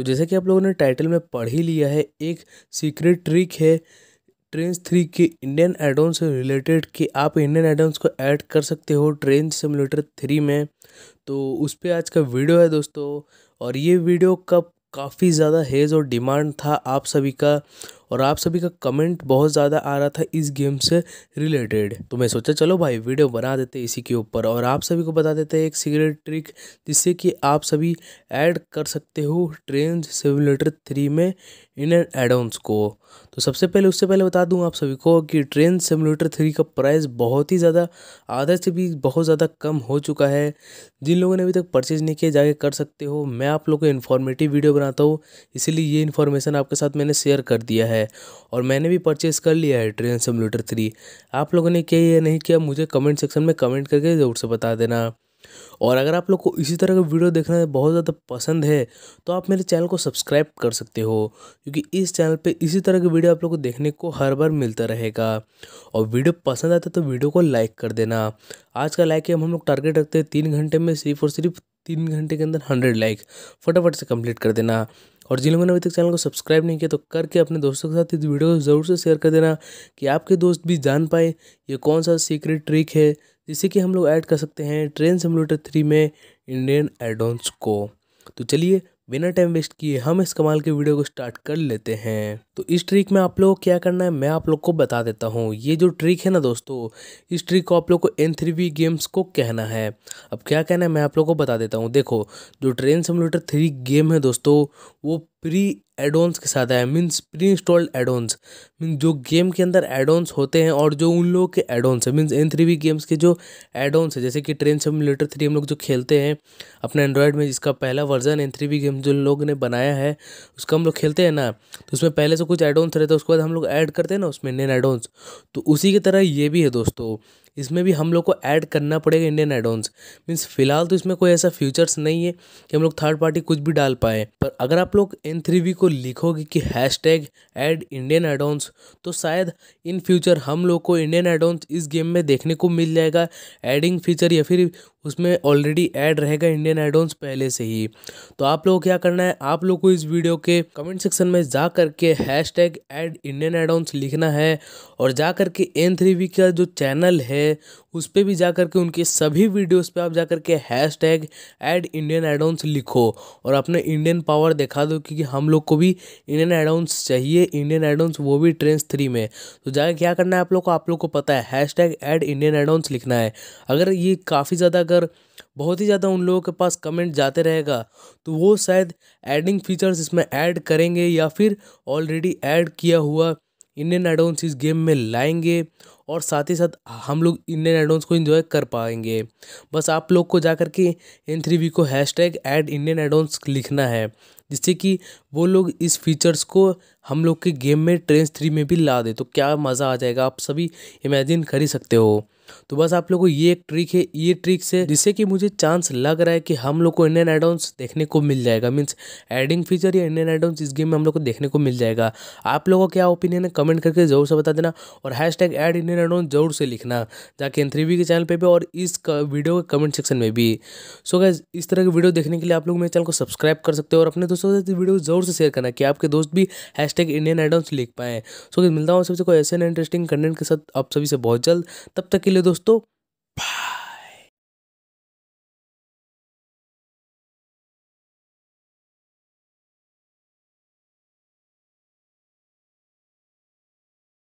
तो जैसे कि आप लोगों ने टाइटल में पढ़ ही लिया है एक सीक्रेट ट्रिक है ट्रेंस थ्री के इंडियन एडोन से रिलेटेड कि आप इंडियन एडोन्स को ऐड कर सकते हो ट्रेन सिमुलेटर थ्री में तो उस पर आज का वीडियो है दोस्तों और ये वीडियो कब काफ़ी ज़्यादा हेज़ और डिमांड था आप सभी का और आप सभी का कमेंट बहुत ज़्यादा आ रहा था इस गेम से रिलेटेड तो मैं सोचा चलो भाई वीडियो बना देते इसी के ऊपर और आप सभी को बता देते हैं एक सीक्रेट ट्रिक जिससे कि आप सभी ऐड कर सकते हो ट्रेन सिमुलेटर थ्री में इन एडोन्स को तो सबसे पहले उससे पहले बता दूं आप सभी को कि ट्रेन सिमुलेटर थ्री का प्राइस बहुत ही ज़्यादा आधा से भी बहुत ज़्यादा कम हो चुका है जिन लोगों ने अभी तक परचेज़ नहीं किया जाके कर सकते हो मैं आप लोग को इन्फॉर्मेटिव वीडियो बनाता हूँ इसीलिए ये इन्फॉर्मेशन आपके साथ मैंने शेयर कर दिया है है और मैंने भी परचेस कर लिया है ट्रेन सिमुलेटर थ्री आप लोगों ने किया या नहीं किया मुझे कमेंट सेक्शन में कमेंट करके ज़रूर से बता देना और अगर आप लोग को इसी तरह का वीडियो देखना बहुत ज़्यादा पसंद है तो आप मेरे चैनल को सब्सक्राइब कर सकते हो क्योंकि इस चैनल पे इसी तरह की वीडियो आप लोग को देखने को हर बार मिलता रहेगा और वीडियो पसंद आता है तो वीडियो को लाइक कर देना आज का लाइक हम हम लोग टारगेट रखते हैं तीन घंटे में सिर्फ और सिर्फ तीन घंटे के अंदर हंड्रेड लाइक फटाफट से कंप्लीट कर देना और जिन लोगों ने अभी तक चैनल को सब्सक्राइब नहीं किया तो करके अपने दोस्तों के साथ इस वीडियो को ज़रूर से शेयर कर देना कि आपके दोस्त भी जान पाए ये कौन सा सीक्रेट ट्रिक है जिससे कि हम लोग ऐड कर सकते हैं ट्रेन सिमुलेटर थ्री में इंडियन एडोन्स को तो चलिए बिना टाइम वेस्ट किए हम इस कमाल के वीडियो को स्टार्ट कर लेते हैं तो इस ट्रिक में आप लोग को क्या करना है मैं आप लोग को बता देता हूँ ये जो ट्रिक है ना दोस्तों इस ट्रिक को आप लोग को एन थ्री गेम्स को कहना है अब क्या कहना है मैं आप लोग को बता देता हूँ देखो जो ट्रेन सिमुलेटर थ्री गेम है दोस्तों वो प्री एडोन्स के साथ आया means pre installed addons mean जो गेम के अंदर एडोन्स होते हैं और जो उन लोगों के एडोन्स है means N three V games के जो एडोन्स है जैसे कि ट्रेन सिमुलेटर थ्री हम लोग जो खेलते हैं अपने एंड्रॉयड में जिसका पहला version N three V game जो लोग ने बनाया है उसका हम लोग खेलते हैं ना तो उसमें पहले से कुछ एडोन्स रहता है उसके बाद हम लोग ऐड करते हैं ना उसमें नैन एडोन्स तो उसी की तरह ये भी है दोस्तों इसमें भी हम लोग को ऐड करना पड़ेगा इंडियन एडोन्स मीन्स फिलहाल तो इसमें कोई ऐसा फ्यूचर्स नहीं है कि हम लोग थर्ड पार्टी कुछ भी डाल पाए पर अगर आप लोग एन थ्री वी को लिखोगे कि hash tag add Indian addons तो शायद इन फ्यूचर हम लोग को इंडियन एडोन्स इस गेम में देखने को मिल जाएगा एडिंग फीचर या फिर उसमें ऑलरेडी ऐड रहेगा इंडियन आइडोन्स पहले से ही तो आप को क्या करना है आप लोग को इस वीडियो के कमेंट सेक्शन में जा करके hash tag add Indian addons लिखना है और जा करके एन थ्री वी का जो चैनल है उस पर भी जा करके उनके सभी वीडियोस पे आप जा करके hash tag add Indian addons लिखो और अपने इंडियन पावर दिखा दो क्योंकि हम लोग को भी इंडियन आइडोन्स चाहिए इंडियन आइडोन्स वो भी ट्रेंस थ्री में तो जाकर क्या करना है आप लोग को आप लोग को पता है hash tag add Indian addons लिखना है अगर ये काफ़ी ज़्यादा अगर बहुत ही ज़्यादा उन लोगों के पास कमेंट जाते रहेगा तो वो शायद एडिंग फीचर्स इसमें ऐड करेंगे या फिर ऑलरेडी ऐड किया हुआ इंडियन एडोन्स इस गेम में लाएंगे और साथ ही साथ हम लोग इंडियन एडोन्स को इन्जॉय कर पाएंगे बस आप लोग को जा के एन थ्री वी को hash tag add Indian addons लिखना है जिससे कि वो लोग इस फीचर्स को हम लोग के गेम में ट्रेंस थ्री में भी ला दे तो क्या मज़ा आ जाएगा आप सभी इमेजिन कर ही सकते हो तो बस आप लोगों को ये एक ट्रिक है ये ट्रिक से जिससे कि मुझे चांस लग रहा है कि हम लोग को इंडियन एडोन्स देखने को मिल जाएगा मीन्स एडिंग फीचर या इंडियन एडोन्स इस गेम में हम लोग को देखने को मिल जाएगा आप लोगों का क्या ओपिनियन है कमेंट करके जरूर से बता देना और hash tag add Indian addons जरूर से लिखना जाके एन के चैनल पर भी और इस वीडियो के कमेंट सेक्शन में भी सो गैस इस तरह की वीडियो देखने के लिए आप लोग मेरे चैनल को सब्सक्राइब कर सकते हो और अपने दोस्तों के साथ वीडियो जरूर से शेयर करना कि आपके दोस्त भी हैश टैग इंडियन एडोन्स लिख पाएँ सो मिलता हूँ सबसे कोई ऐसे इंटरेस्टिंग कंटेंट के साथ आप सभी से बहुत जल्द तब तक के लिए दोस्तों